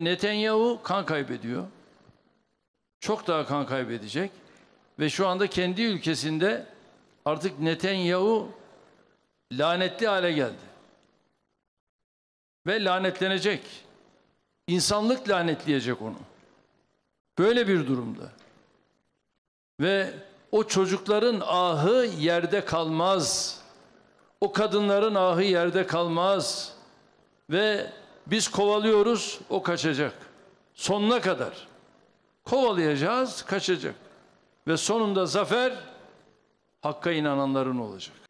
Netanyahu kan kaybediyor. Çok daha kan kaybedecek. Ve şu anda kendi ülkesinde artık Netanyahu lanetli hale geldi. Ve lanetlenecek. İnsanlık lanetleyecek onu. Böyle bir durumda. Ve o çocukların ahı yerde kalmaz. O kadınların ahı yerde kalmaz. Ve biz kovalıyoruz, o kaçacak. Sonuna kadar. Kovalayacağız, kaçacak. Ve sonunda zafer Hakk'a inananların olacak.